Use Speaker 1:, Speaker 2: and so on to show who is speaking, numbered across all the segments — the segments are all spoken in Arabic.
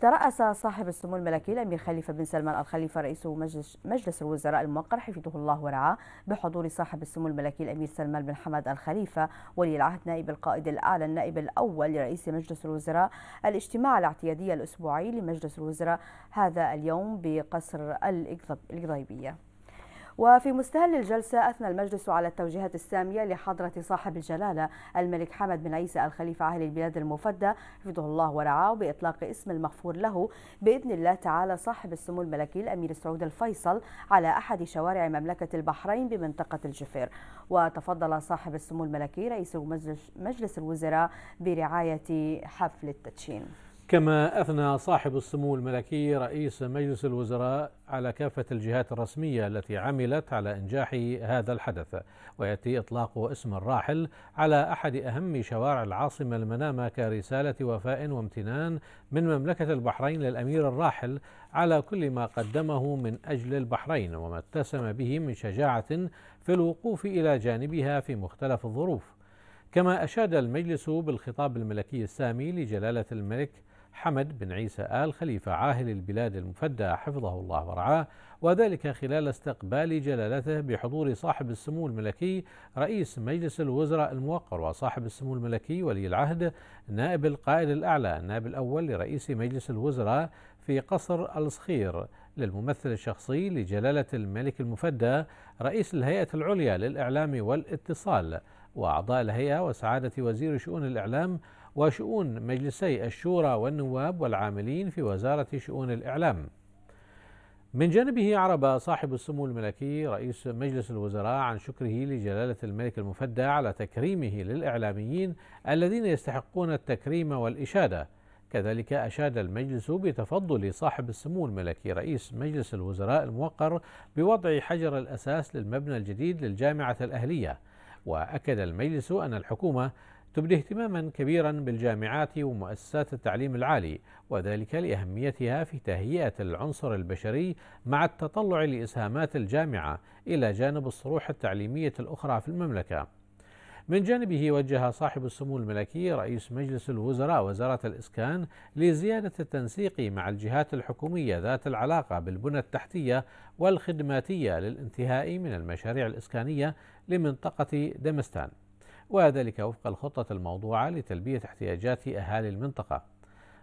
Speaker 1: ترأس صاحب السمو الملكي الأمير خليفة بن سلمان الخليفة رئيس مجلس, مجلس الوزراء الموقر حفظه الله ورعاه بحضور صاحب السمو الملكي الأمير سلمان بن حمد الخليفة ولي العهد نائب القائد الأعلى النائب الأول لرئيس مجلس الوزراء الاجتماع الاعتيادي الأسبوعي لمجلس الوزراء هذا اليوم بقصر القضيبية وفي مستهل الجلسة أثنى المجلس على التوجيهات السامية لحضرة صاحب الجلالة الملك حمد بن عيسى الخليفة أهل البلاد المفدى حفظه الله ورعاه بإطلاق اسم المغفور له بإذن الله تعالى صاحب السمو الملكي الأمير سعود الفيصل على أحد شوارع مملكة البحرين بمنطقة الجفير وتفضل صاحب السمو الملكي رئيس مجلس الوزراء برعاية حفل التدشين
Speaker 2: كما أثنى صاحب السمو الملكي رئيس مجلس الوزراء على كافة الجهات الرسمية التي عملت على إنجاح هذا الحدث ويأتي إطلاق اسم الراحل على أحد أهم شوارع العاصمة المنامة كرسالة وفاء وامتنان من مملكة البحرين للأمير الراحل على كل ما قدمه من أجل البحرين وما اتسم به من شجاعة في الوقوف إلى جانبها في مختلف الظروف كما أشاد المجلس بالخطاب الملكي السامي لجلالة الملك حمد بن عيسى آل خليفة عاهل البلاد المفدى حفظه الله ورعاه وذلك خلال استقبال جلالته بحضور صاحب السمو الملكي رئيس مجلس الوزراء الموقر وصاحب السمو الملكي ولي العهد نائب القائد الأعلى النائب الأول لرئيس مجلس الوزراء في قصر الصخير للممثل الشخصي لجلالة الملك المفدى رئيس الهيئة العليا للإعلام والاتصال وأعضاء الهيئة وسعادة وزير شؤون الإعلام وشؤون مجلسي الشورى والنواب والعاملين في وزارة شؤون الإعلام من جانبه أعرب صاحب السمو الملكي رئيس مجلس الوزراء عن شكره لجلالة الملك المفدى على تكريمه للإعلاميين الذين يستحقون التكريم والإشادة كذلك أشاد المجلس بتفضل صاحب السمو الملكي رئيس مجلس الوزراء الموقر بوضع حجر الأساس للمبنى الجديد للجامعة الأهلية وأكد المجلس أن الحكومة تبدي اهتماما كبيرا بالجامعات ومؤسسات التعليم العالي وذلك لأهميتها في تهيئة العنصر البشري مع التطلع لإسهامات الجامعة إلى جانب الصروح التعليمية الأخرى في المملكة من جانبه وجه صاحب السمو الملكي رئيس مجلس الوزراء وزارة الإسكان لزيادة التنسيق مع الجهات الحكومية ذات العلاقة بالبنى التحتية والخدماتية للانتهاء من المشاريع الإسكانية لمنطقة دمستان وذلك وفق الخطة الموضوعة لتلبية احتياجات أهالي المنطقة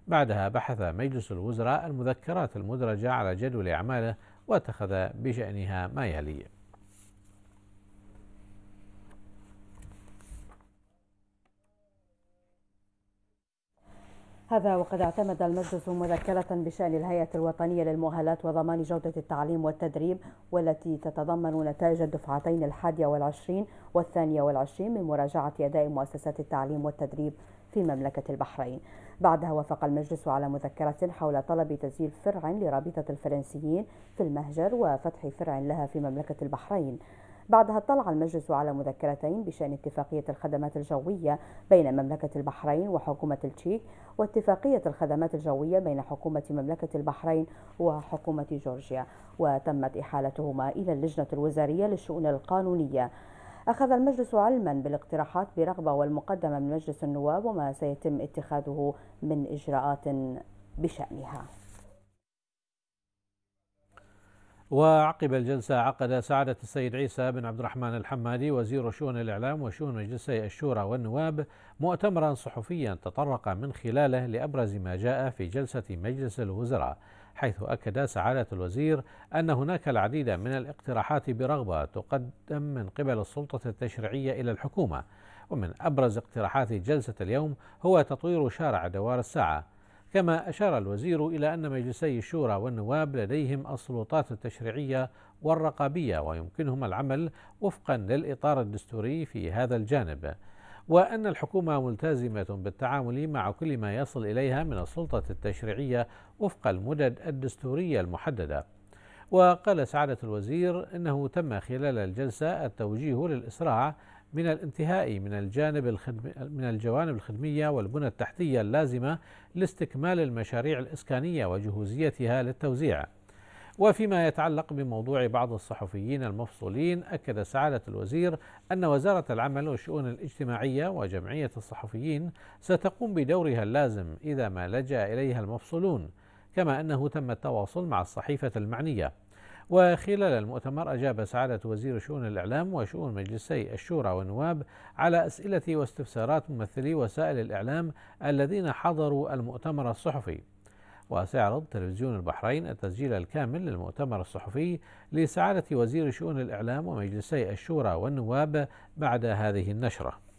Speaker 2: بعدها بحث مجلس الوزراء المذكرات المدرجة على جدول أعماله واتخذ بشأنها ما يلي
Speaker 1: هذا وقد اعتمد المجلس مذكرة بشأن الهيئة الوطنية للمؤهلات وضمان جودة التعليم والتدريب والتي تتضمن نتائج الدفعتين الحادية والعشرين والثانية والعشرين من مراجعة أداء مؤسسات التعليم والتدريب في مملكة البحرين بعدها وافق المجلس على مذكرة حول طلب تسجيل فرع لرابطة الفرنسيين في المهجر وفتح فرع لها في مملكة البحرين بعدها اطلع المجلس على مذكرتين بشأن اتفاقية الخدمات الجوية بين مملكة البحرين وحكومة التشيك واتفاقية الخدمات الجوية بين حكومة مملكة البحرين وحكومة جورجيا وتمت إحالتهما إلى اللجنة الوزارية للشؤون القانونية أخذ المجلس علما بالاقتراحات برغبة والمقدمة من مجلس النواب وما سيتم اتخاذه من إجراءات بشأنها
Speaker 2: وعقب الجلسة عقد سعادة السيد عيسى بن عبد الرحمن الحمادي وزير شؤون الإعلام وشؤون مجلسي الشورى والنواب مؤتمرا صحفيا تطرق من خلاله لأبرز ما جاء في جلسة مجلس الوزراء حيث أكد سعادة الوزير أن هناك العديد من الاقتراحات برغبة تقدم من قبل السلطة التشريعية إلى الحكومة ومن أبرز اقتراحات جلسة اليوم هو تطوير شارع دوار الساعة كما أشار الوزير إلى أن مجلسي الشورى والنواب لديهم السلطات التشريعية والرقابية ويمكنهم العمل وفقا للإطار الدستوري في هذا الجانب وأن الحكومة ملتزمة بالتعامل مع كل ما يصل إليها من السلطة التشريعية وفق المدد الدستورية المحددة وقال سعادة الوزير إنه تم خلال الجلسة التوجيه للإسراع من الانتهاء من الجانب الخدم من الجوانب الخدمية والبنى التحتية اللازمة لاستكمال المشاريع الإسكانية وجهوزيتها للتوزيع وفيما يتعلق بموضوع بعض الصحفيين المفصولين أكد سعادة الوزير أن وزارة العمل والشؤون الاجتماعية وجمعية الصحفيين ستقوم بدورها اللازم إذا ما لجأ إليها المفصولون كما أنه تم التواصل مع الصحيفة المعنية وخلال المؤتمر أجاب سعادة وزير شؤون الإعلام وشؤون مجلسي الشورى والنواب على أسئلة واستفسارات ممثلي وسائل الإعلام الذين حضروا المؤتمر الصحفي وسيعرض تلفزيون البحرين التسجيل الكامل للمؤتمر الصحفي لسعادة وزير شؤون الإعلام ومجلسي الشورى والنواب بعد هذه النشرة